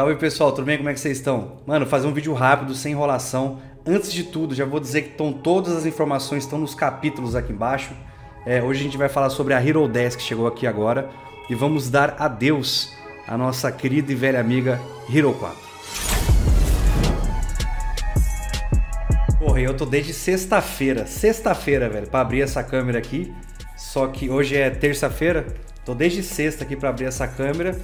Salve pessoal, tudo bem? Como é que vocês estão? Mano, fazer um vídeo rápido, sem enrolação. Antes de tudo, já vou dizer que estão todas as informações estão nos capítulos aqui embaixo. É, hoje a gente vai falar sobre a Hero 10 que chegou aqui agora e vamos dar adeus à nossa querida e velha amiga Hero 4. Porra, eu tô desde sexta-feira, sexta-feira, velho, para abrir essa câmera aqui. Só que hoje é terça-feira, tô desde sexta aqui para abrir essa câmera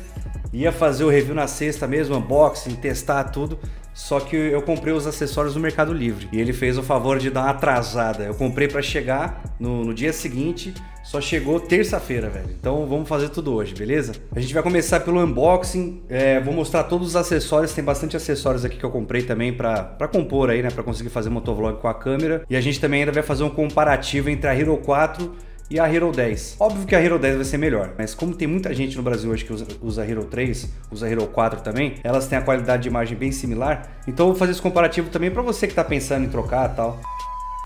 Ia fazer o review na sexta mesmo, unboxing, testar tudo. Só que eu comprei os acessórios no Mercado Livre. E ele fez o favor de dar uma atrasada. Eu comprei para chegar no, no dia seguinte, só chegou terça-feira, velho. Então vamos fazer tudo hoje, beleza? A gente vai começar pelo unboxing. É, vou mostrar todos os acessórios. Tem bastante acessórios aqui que eu comprei também para compor aí, né? Para conseguir fazer motovlog com a câmera. E a gente também ainda vai fazer um comparativo entre a Hero 4 e a Hero 10. Óbvio que a Hero 10 vai ser melhor, mas como tem muita gente no Brasil hoje que usa, a Hero 3, usa a Hero 4 também, elas têm a qualidade de imagem bem similar, então eu vou fazer esse comparativo também para você que está pensando em trocar tal.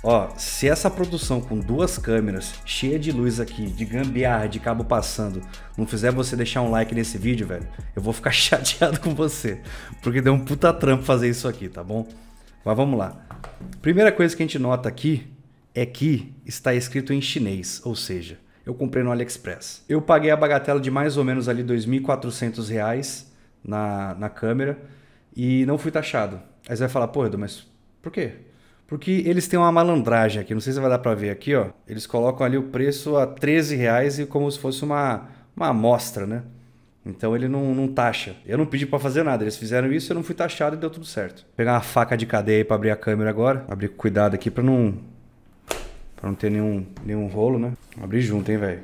Ó, se essa produção com duas câmeras, cheia de luz aqui, de gambiarra, de cabo passando, não fizer você deixar um like nesse vídeo, velho, eu vou ficar chateado com você, porque deu um puta trampo fazer isso aqui, tá bom? Mas vamos lá. Primeira coisa que a gente nota aqui é que está escrito em chinês, ou seja, eu comprei no AliExpress. Eu paguei a bagatela de mais ou menos ali R$ 2.400 na, na câmera e não fui taxado. Aí você vai falar, pô, Edu, mas por quê? Porque eles têm uma malandragem aqui, não sei se vai dar para ver aqui, ó. Eles colocam ali o preço a 13 reais e como se fosse uma, uma amostra, né? Então ele não, não taxa. Eu não pedi para fazer nada, eles fizeram isso, eu não fui taxado e deu tudo certo. Vou pegar uma faca de cadeia para abrir a câmera agora. Abrir com cuidado aqui para não Pra não ter nenhum, nenhum rolo, né? Abrir junto, hein, velho.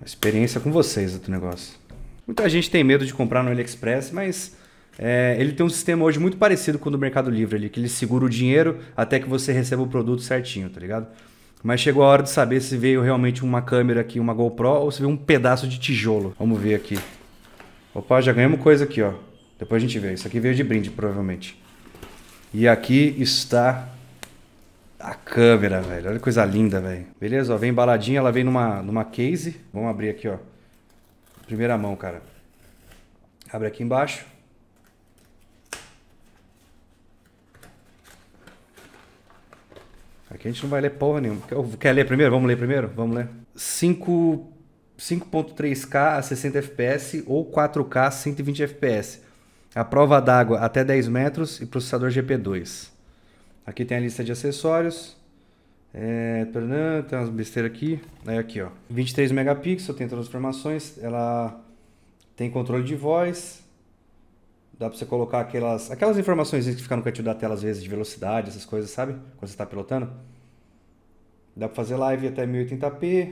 A experiência com vocês do negócio. Muita gente tem medo de comprar no AliExpress, mas é, ele tem um sistema hoje muito parecido com o do Mercado Livre ali, que ele segura o dinheiro até que você receba o produto certinho, tá ligado? Mas chegou a hora de saber se veio realmente uma câmera aqui, uma GoPro, ou se veio um pedaço de tijolo. Vamos ver aqui. Opa, já ganhamos coisa aqui, ó. Depois a gente vê. Isso aqui veio de brinde, provavelmente. E aqui está a câmera, velho. Olha que coisa linda, velho. Beleza, ó. Vem embaladinha, ela vem numa, numa case. Vamos abrir aqui, ó. Primeira mão, cara. Abre aqui embaixo. Aqui a gente não vai ler porra nenhuma. Quer ler primeiro? Vamos ler primeiro? Vamos ler. 5.3K a 60 FPS ou 4K a 120 FPS. A prova d'água até 10 metros e processador GP2. Aqui tem a lista de acessórios. É, tem umas besteiras aqui. Aí é, aqui, ó. 23 megapixels, tem transformações. Ela tem controle de voz. Dá pra você colocar aquelas, aquelas informações que ficam no cantinho da tela às vezes, de velocidade, essas coisas, sabe? Quando você tá pilotando. Dá pra fazer live até 1080p.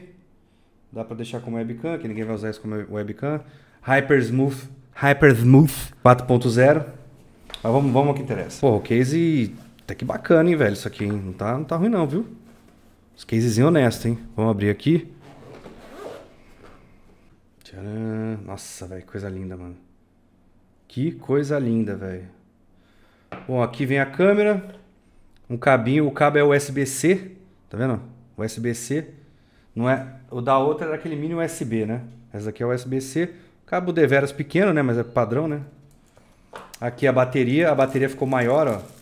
Dá pra deixar como webcam, que ninguém vai usar isso como webcam. Hyper Smooth, Hyper Smooth 4.0. Mas vamos, vamos ao que interessa. Pô, o case até que bacana, hein, velho, isso aqui, hein? Não tá, não tá ruim não, viu? Os casezinhos honestos, hein? Vamos abrir aqui. Tcharam. Nossa, velho, coisa linda, mano. Que coisa linda, velho. Bom, aqui vem a câmera. Um cabinho, o cabo é USB-C, tá vendo? USB-C. Não é, o da outra era aquele mini USB, né? Essa aqui é USB-C. Cabo deveras pequeno, né? Mas é padrão, né? Aqui a bateria. A bateria ficou maior, ó.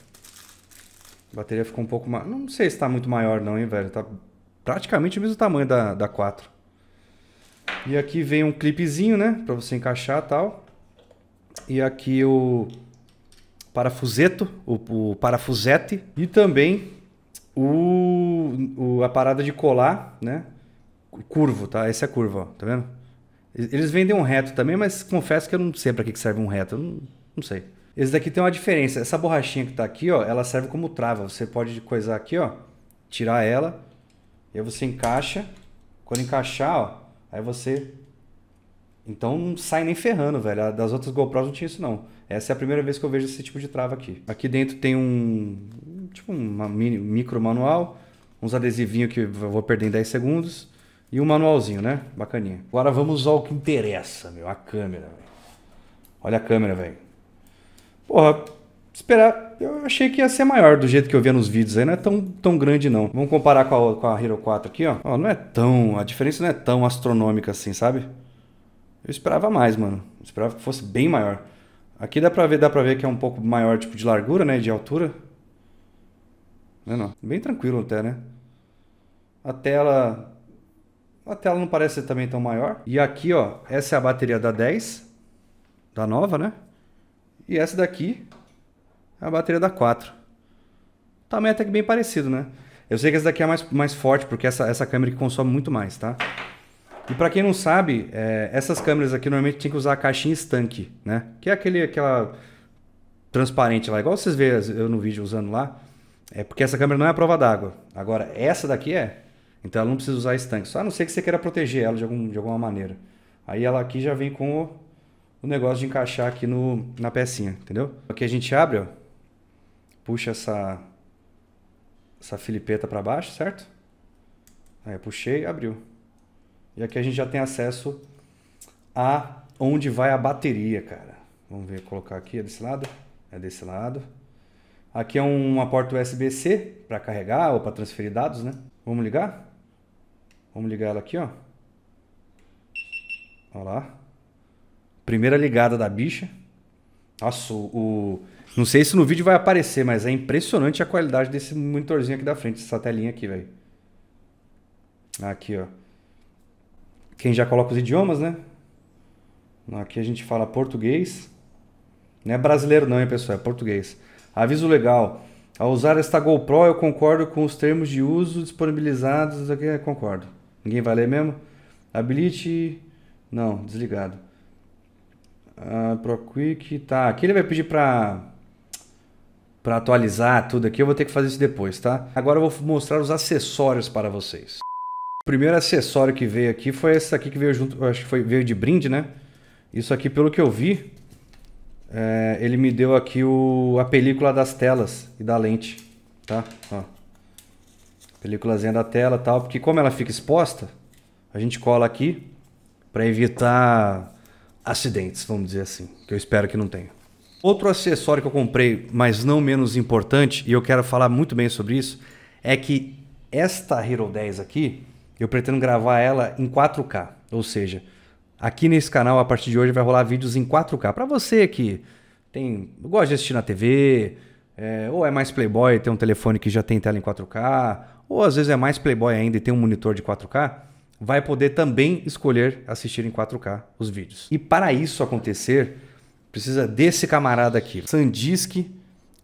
A bateria ficou um pouco mais. Não sei se tá muito maior, não, hein, velho? Tá praticamente o mesmo tamanho da, da 4. E aqui vem um clipezinho, né? Pra você encaixar tal. E aqui o parafuseto, o, o parafusete. E também o, o, a parada de colar, né? Curvo, tá? Essa é curva, ó. Tá vendo? Eles vendem um reto também, mas confesso que eu não sei para que serve um reto. Eu não, não sei. Esse daqui tem uma diferença. Essa borrachinha que está aqui, ó, ela serve como trava. Você pode coisar aqui, ó, tirar ela. E aí você encaixa. Quando encaixar, ó, aí você... Então não sai nem ferrando, velho. Das outras GoPros não tinha isso, não. Essa é a primeira vez que eu vejo esse tipo de trava aqui. Aqui dentro tem um... Tipo um mini, micro manual. Uns adesivinhos que eu vou perder em 10 segundos. E um manualzinho, né? Bacaninha. Agora vamos ao que interessa, meu. A câmera, velho. Olha a câmera, velho. Porra, esperar. Eu achei que ia ser maior do jeito que eu via nos vídeos aí, não é tão, tão grande não. Vamos comparar com a, com a Hero 4 aqui, ó. ó. Não é tão, a diferença não é tão astronômica assim, sabe? Eu esperava mais, mano. Eu esperava que fosse bem maior. Aqui dá pra ver, dá pra ver que é um pouco maior tipo de largura, né, de altura. Não, é não. Bem tranquilo até, né? A tela a tela não parece ser também tão maior. E aqui, ó, essa é a bateria da 10 da nova, né? E essa daqui é a bateria da 4. Também é até que bem parecido, né? Eu sei que essa daqui é mais, mais forte, porque essa, essa câmera que consome muito mais, tá? E para quem não sabe, é, essas câmeras aqui normalmente tem que usar a caixinha estanque, né? Que é aquele, aquela transparente lá, igual vocês vêem eu no vídeo usando lá. É porque essa câmera não é a prova d'água. Agora, essa daqui é. Então ela não precisa usar estanque. Só a não ser que você queira proteger ela de, algum, de alguma maneira. Aí ela aqui já vem com o o negócio de encaixar aqui no, na pecinha, entendeu? Aqui a gente abre, ó, puxa essa, essa filipeta para baixo, certo? Aí eu puxei, abriu. E aqui a gente já tem acesso a onde vai a bateria, cara. Vamos ver, colocar aqui, é desse lado? É desse lado. Aqui é uma porta USB-C para carregar ou para transferir dados, né? Vamos ligar? Vamos ligar ela aqui, ó. Olha lá. Primeira ligada da bicha. Nossa, o, Não sei se no vídeo vai aparecer, mas é impressionante a qualidade desse monitorzinho aqui da frente, essa telinha aqui, velho. Aqui, ó. Quem já coloca os idiomas, né? Aqui a gente fala português. Não é brasileiro não, hein, pessoal? É português. Aviso legal. Ao usar esta GoPro, eu concordo com os termos de uso disponibilizados. Aqui, concordo. Ninguém vai ler mesmo? Habilite... Não, desligado. Ah, ProQuick, tá. Aqui ele vai pedir para para atualizar tudo aqui, eu vou ter que fazer isso depois, tá? Agora eu vou mostrar os acessórios para vocês. O primeiro acessório que veio aqui foi esse aqui que veio junto, acho que foi, veio de brinde, né? Isso aqui, pelo que eu vi, é, ele me deu aqui o, a película das telas e da lente, tá? Ó. Películazinha da tela tal, porque como ela fica exposta, a gente cola aqui para evitar acidentes, vamos dizer assim, que eu espero que não tenha. Outro acessório que eu comprei, mas não menos importante, e eu quero falar muito bem sobre isso, é que esta Hero 10 aqui, eu pretendo gravar ela em 4K, ou seja, aqui nesse canal a partir de hoje vai rolar vídeos em 4K. Para você que tem, gosta de assistir na TV, é, ou é mais playboy, e tem um telefone que já tem tela em 4K, ou às vezes é mais playboy ainda e tem um monitor de 4K, vai poder também escolher assistir em 4K os vídeos. E para isso acontecer, precisa desse camarada aqui, SanDisk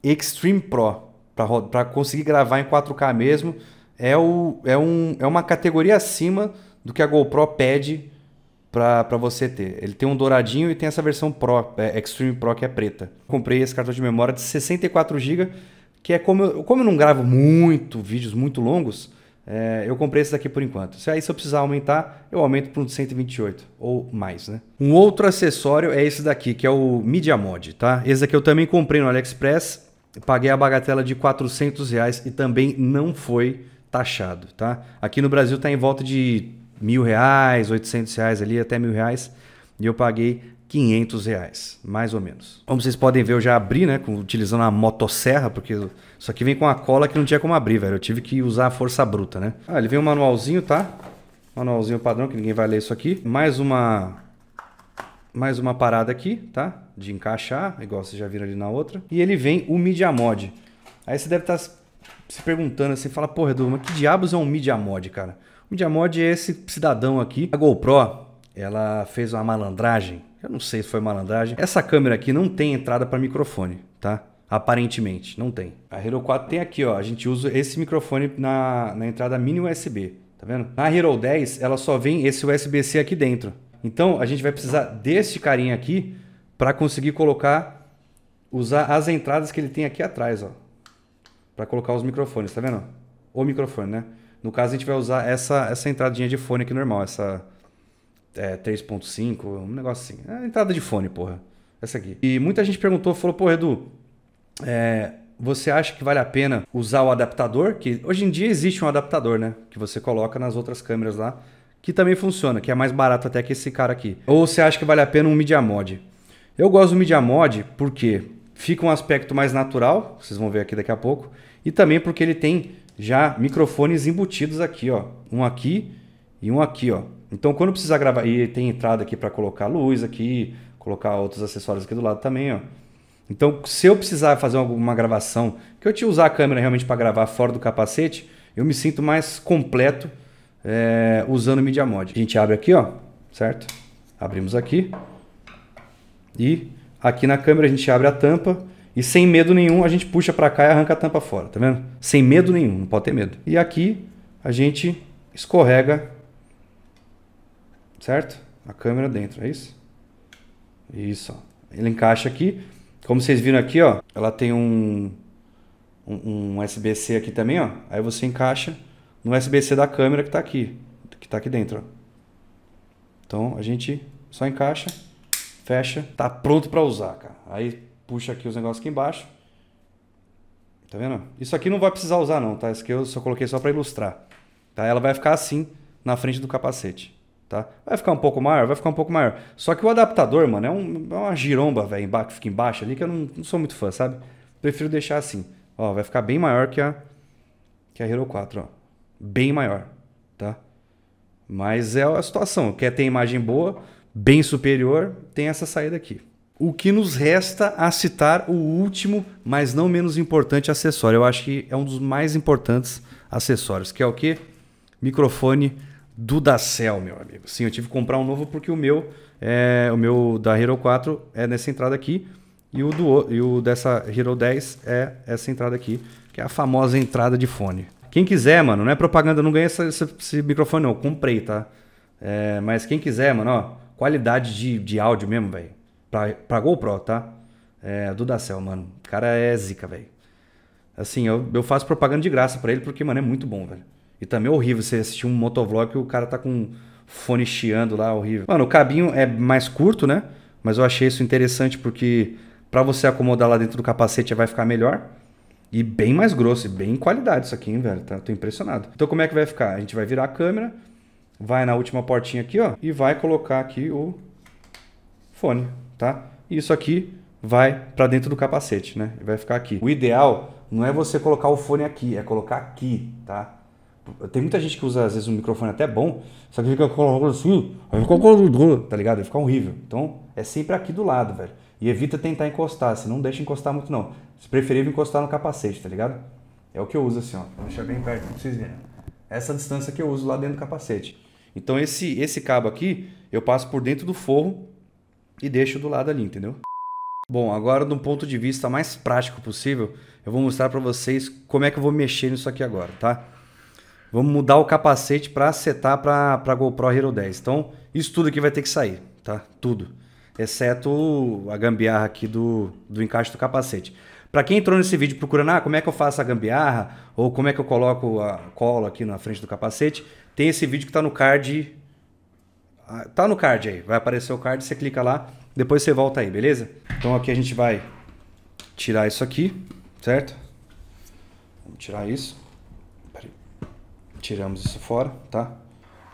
Extreme Pro, para conseguir gravar em 4K mesmo. É, o, é, um, é uma categoria acima do que a GoPro pede para você ter. Ele tem um douradinho e tem essa versão Pro, é, Extreme Pro, que é preta. Comprei esse cartão de memória de 64GB, que é como eu, como eu não gravo muito vídeos muito longos, é, eu comprei esse daqui por enquanto. Se aí se eu precisar aumentar, eu aumento para um de 128 ou mais, né? Um outro acessório é esse daqui, que é o Media Mod, tá? Esse daqui eu também comprei no AliExpress, paguei a bagatela de 400 reais e também não foi taxado, tá? Aqui no Brasil tá em volta de mil reais, 800 reais ali, até mil reais. E eu paguei 500 reais, mais ou menos. Como vocês podem ver, eu já abri, né, utilizando a motosserra, porque isso aqui vem com a cola que não tinha como abrir, velho. Eu tive que usar a força bruta, né? Ah, ele vem um manualzinho, tá? Manualzinho padrão, que ninguém vai ler isso aqui. Mais uma... Mais uma parada aqui, tá? De encaixar, igual vocês já viram ali na outra. E ele vem o Media Mod. Aí você deve tá estar se perguntando assim, fala, porra, Edu, mas que diabos é um Media Mod, cara? O Media Mod é esse cidadão aqui. A GoPro, ela fez uma malandragem eu não sei se foi malandragem. Essa câmera aqui não tem entrada para microfone, tá? Aparentemente, não tem. A Hero 4 tem aqui, ó. A gente usa esse microfone na, na entrada mini USB, tá vendo? Na Hero 10, ela só vem esse USB-C aqui dentro. Então, a gente vai precisar desse carinha aqui para conseguir colocar, usar as entradas que ele tem aqui atrás, ó. Para colocar os microfones, tá vendo? O microfone, né? No caso, a gente vai usar essa, essa entradinha de fone aqui normal, essa é, 3.5, um negócio assim. É entrada de fone, porra. Essa aqui. E muita gente perguntou, falou, pô, Edu, é, você acha que vale a pena usar o adaptador? Que hoje em dia existe um adaptador, né? Que você coloca nas outras câmeras lá, que também funciona, que é mais barato até que esse cara aqui. Ou você acha que vale a pena um Media Mod? Eu gosto do Media Mod porque fica um aspecto mais natural, vocês vão ver aqui daqui a pouco, e também porque ele tem já microfones embutidos aqui, ó. Um aqui e um aqui, ó. Então quando precisar gravar, e tem entrada aqui para colocar luz aqui, colocar outros acessórios aqui do lado também, ó. Então, se eu precisar fazer alguma gravação, que eu te usar a câmera realmente para gravar fora do capacete, eu me sinto mais completo é, usando o Media Mod. A gente abre aqui, ó, certo? Abrimos aqui. E aqui na câmera a gente abre a tampa e sem medo nenhum a gente puxa para cá e arranca a tampa fora, tá vendo? Sem medo nenhum, não pode ter medo. E aqui a gente escorrega certo? A câmera dentro, é isso? Isso, ó. Ele encaixa aqui. Como vocês viram aqui, ó, ela tem um, um, um USB-C aqui também, ó. Aí você encaixa no USB-C da câmera que está aqui, que tá aqui dentro, ó. Então a gente só encaixa, fecha, tá pronto para usar, cara. Aí puxa aqui os negócios aqui embaixo. Tá vendo? Isso aqui não vai precisar usar não, tá? Isso aqui eu só coloquei só para ilustrar. Tá? Ela vai ficar assim na frente do capacete. Tá? Vai ficar um pouco maior, vai ficar um pouco maior. Só que o adaptador, mano, é, um, é uma giromba, velho, embaixo, que fica embaixo ali, que eu não, não, sou muito fã, sabe? Prefiro deixar assim. Ó, vai ficar bem maior que a, que a Hero 4, ó. Bem maior, tá? Mas é a situação. Quer ter imagem boa, bem superior, tem essa saída aqui. O que nos resta a citar o último, mas não menos importante acessório. Eu acho que é um dos mais importantes acessórios, que é o que? Microfone do Dacel, meu amigo. Sim, eu tive que comprar um novo porque o meu, é, o meu da Hero 4 é nessa entrada aqui e o, do, e o dessa Hero 10 é essa entrada aqui, que é a famosa entrada de fone. Quem quiser, mano, não é propaganda, não ganha esse, esse, microfone não, eu comprei, tá? É, mas quem quiser, mano, ó, qualidade de, de áudio mesmo, velho. Pra, pra GoPro, tá? É, do Dacel, mano. O cara é zica, velho. Assim, eu, eu faço propaganda de graça para ele porque, mano, é muito bom, velho. E também é horrível você assistir um motovlog e o cara tá com fone chiando lá, horrível. Mano, o cabinho é mais curto, né? Mas eu achei isso interessante porque para você acomodar lá dentro do capacete vai ficar melhor. E bem mais grosso, e bem qualidade isso aqui, hein, velho? Tá, tô impressionado. Então como é que vai ficar? A gente vai virar a câmera, vai na última portinha aqui, ó, e vai colocar aqui o fone, tá? E isso aqui vai para dentro do capacete, né? Vai ficar aqui. O ideal não é você colocar o fone aqui, é colocar aqui, tá? Tem muita gente que usa, às vezes, um microfone até bom, só que fica colocando assim, aí fica tá ligado? Vai ficar horrível. Então, é sempre aqui do lado, velho. E evita tentar encostar, se assim, não deixa encostar muito, não. Se preferir encostar no capacete, tá ligado? É o que eu uso assim, ó. Vou deixar bem perto pra vocês verem. Essa distância que eu uso lá dentro do capacete. Então, esse, esse cabo aqui, eu passo por dentro do forro e deixo do lado ali, entendeu? Bom, agora de um ponto de vista mais prático possível, eu vou mostrar para vocês como é que eu vou mexer nisso aqui agora, tá? Vamos mudar o capacete para setar para a GoPro Hero 10. Então, isso tudo aqui vai ter que sair, tá? Tudo. Exceto a gambiarra aqui do, do encaixe do capacete. Para quem entrou nesse vídeo procurando, ah, como é que eu faço a gambiarra? Ou como é que eu coloco a cola aqui na frente do capacete? Tem esse vídeo que está no card. Ah, tá no card aí. Vai aparecer o card, você clica lá. Depois você volta aí, beleza? Então aqui a gente vai tirar isso aqui, certo? Vamos tirar isso tiramos isso fora, tá?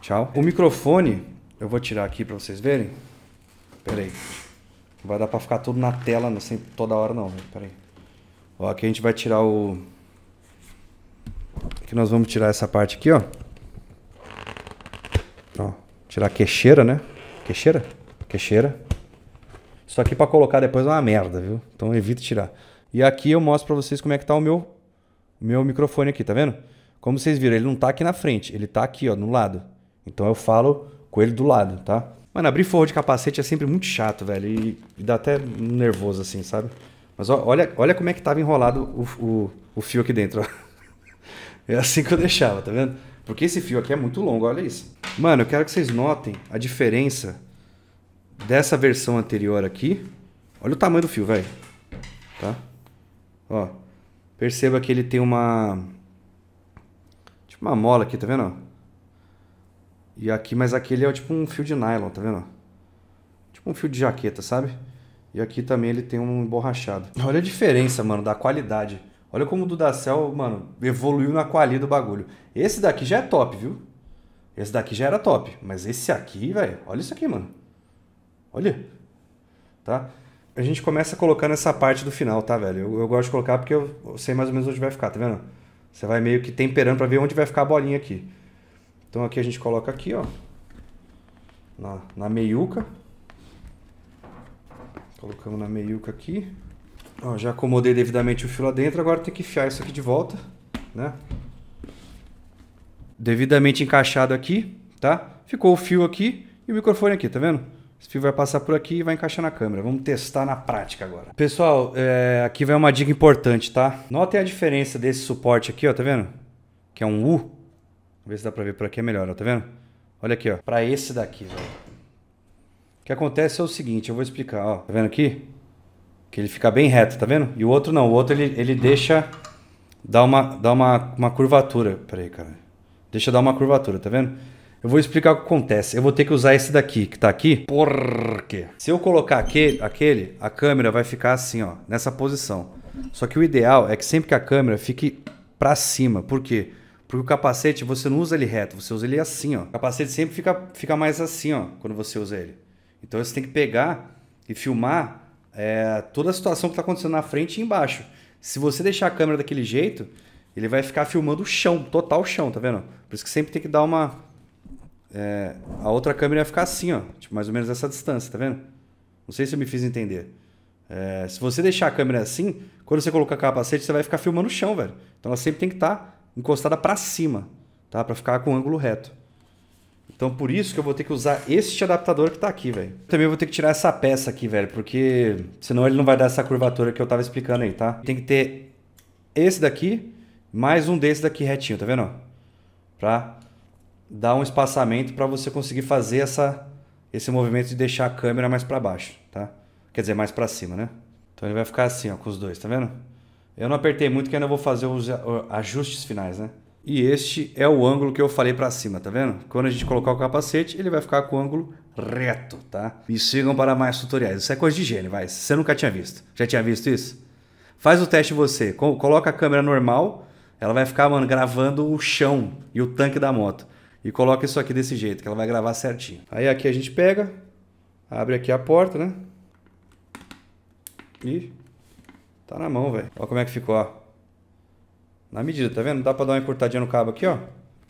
Tchau. O microfone, eu vou tirar aqui para vocês verem. Pera aí. Não vai dar para ficar tudo na tela, não, Sem toda hora não. Né? Pera aí. Ó, aqui a gente vai tirar o... Aqui nós vamos tirar essa parte aqui, ó. Ó, tirar a queixeira, né? Queixeira? Queixeira. Isso aqui para colocar depois é uma merda, viu? Então evita tirar. E aqui eu mostro para vocês como é que tá o meu, meu microfone aqui, tá vendo? Como vocês viram, ele não está aqui na frente, ele está aqui, ó, no lado. Então eu falo com ele do lado, tá? Mano, abrir forro de capacete é sempre muito chato, velho. E, e dá até nervoso, assim, sabe? Mas ó, olha, olha como é que tava enrolado o, o, o fio aqui dentro, ó. É assim que eu deixava, tá vendo? Porque esse fio aqui é muito longo, olha isso. Mano, eu quero que vocês notem a diferença dessa versão anterior aqui. Olha o tamanho do fio, velho. Tá? Ó. Perceba que ele tem uma Tipo uma mola aqui, tá vendo? E aqui, mas aquele é tipo um fio de nylon, tá vendo? Tipo um fio de jaqueta, sabe? E aqui também ele tem um emborrachado. Olha a diferença, mano, da qualidade. Olha como o do Dacel, mano, evoluiu na qualidade do bagulho. Esse daqui já é top, viu? Esse daqui já era top. Mas esse aqui, velho, olha isso aqui, mano. Olha. Tá? A gente começa colocando essa parte do final, tá, velho? Eu, eu gosto de colocar porque eu, eu sei mais ou menos onde vai ficar, tá vendo? Você vai meio que temperando para ver onde vai ficar a bolinha aqui. Então aqui a gente coloca aqui, ó, na, na meiuca. Colocamos na meiuca aqui. Ó, já acomodei devidamente o fio lá dentro, agora tem que enfiar isso aqui de volta, né? Devidamente encaixado aqui, tá? Ficou o fio aqui e o microfone aqui, tá vendo? Esse fio vai passar por aqui e vai encaixar na câmera. Vamos testar na prática agora. Pessoal, é, aqui vai uma dica importante, tá? Notem a diferença desse suporte aqui, ó, tá vendo? Que é um U. Vamos ver se dá pra ver por aqui é melhor, ó, tá vendo? Olha aqui, ó. Pra esse daqui, velho. O que acontece é o seguinte, eu vou explicar, ó. Tá vendo aqui? Que ele fica bem reto, tá vendo? E o outro não, o outro ele, ele deixa... Dá uma, dá uma, uma curvatura. Pera aí, cara. Deixa dar uma curvatura, tá vendo? Eu vou explicar o que acontece. Eu vou ter que usar esse daqui, que tá aqui. Por quê? Se eu colocar aquele, aquele, a câmera vai ficar assim, ó, nessa posição. Só que o ideal é que sempre que a câmera fique para cima. Por quê? Porque o capacete, você não usa ele reto, você usa ele assim, ó. O capacete sempre fica, fica mais assim, ó, quando você usa ele. Então você tem que pegar e filmar é, toda a situação que está acontecendo na frente e embaixo. Se você deixar a câmera daquele jeito, ele vai ficar filmando o chão, total chão, tá vendo? Por isso que sempre tem que dar uma é, a outra câmera ia ficar assim, ó, tipo, mais ou menos essa distância, tá vendo? Não sei se eu me fiz entender. É, se você deixar a câmera assim, quando você colocar capacete, você vai ficar filmando o chão, velho. Então ela sempre tem que estar tá encostada para cima, tá? Para ficar com o ângulo reto. Então por isso que eu vou ter que usar este adaptador que tá aqui, velho. Também vou ter que tirar essa peça aqui, velho, porque senão ele não vai dar essa curvatura que eu tava explicando aí, tá? Tem que ter esse daqui, mais um desse daqui retinho, tá vendo? Pra dá um espaçamento para você conseguir fazer essa, esse movimento de deixar a câmera mais para baixo, tá? Quer dizer, mais para cima, né? Então ele vai ficar assim, ó, com os dois, tá vendo? Eu não apertei muito que ainda vou fazer os ajustes finais, né? E este é o ângulo que eu falei para cima, tá vendo? Quando a gente colocar o capacete, ele vai ficar com o ângulo reto, tá? Me sigam para mais tutoriais. Isso é coisa de gênio, vai. Você nunca tinha visto. Já tinha visto isso? Faz o teste você. Coloca a câmera normal, ela vai ficar, mano, gravando o chão e o tanque da moto e coloca isso aqui desse jeito, que ela vai gravar certinho. Aí aqui a gente pega, abre aqui a porta, né? E tá na mão, velho. Olha como é que ficou, ó. Na medida, tá vendo? Dá pra dar uma encurtadinha no cabo aqui, ó.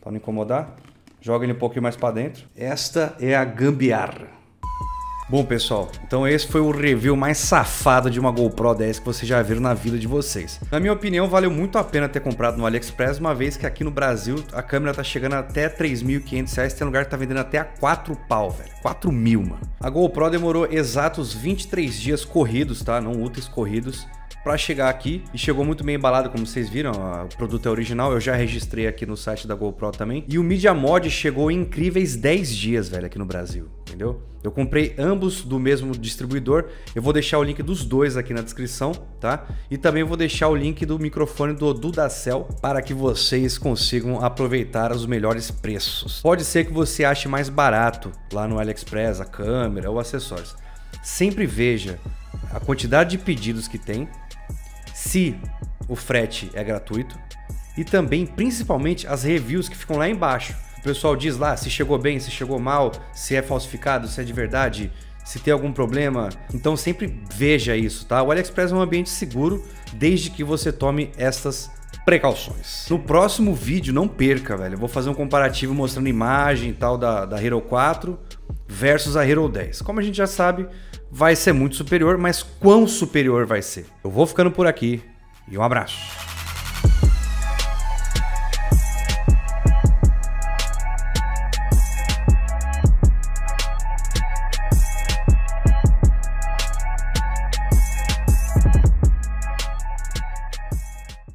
Pra não incomodar. Joga ele um pouquinho mais pra dentro. Esta é a gambiarra. Bom, pessoal, então esse foi o review mais safado de uma GoPro 10 que vocês já viram na vida de vocês. Na minha opinião, valeu muito a pena ter comprado no AliExpress, uma vez que aqui no Brasil a câmera tá chegando até 3.500 reais, tem lugar que tá vendendo até a 4 pau, velho. 4 mil, mano. A GoPro demorou exatos 23 dias corridos, tá? Não úteis corridos, para chegar aqui e chegou muito bem embalado, como vocês viram, o produto é original, eu já registrei aqui no site da GoPro também. E o Media Mod chegou em incríveis 10 dias, velho, aqui no Brasil, entendeu? Eu comprei ambos do mesmo distribuidor. Eu vou deixar o link dos dois aqui na descrição, tá? E também vou deixar o link do microfone do Dudacel para que vocês consigam aproveitar os melhores preços. Pode ser que você ache mais barato lá no AliExpress a câmera ou acessórios. Sempre veja a quantidade de pedidos que tem se o frete é gratuito e também, principalmente, as reviews que ficam lá embaixo. O pessoal diz lá se chegou bem, se chegou mal, se é falsificado, se é de verdade, se tem algum problema. Então sempre veja isso, tá? O AliExpress é um ambiente seguro desde que você tome essas precauções. No próximo vídeo, não perca, velho. Eu vou fazer um comparativo mostrando imagem e tal da, da Hero 4 versus a Hero 10. Como a gente já sabe, vai ser muito superior, mas quão superior vai ser? Eu vou ficando por aqui e um abraço.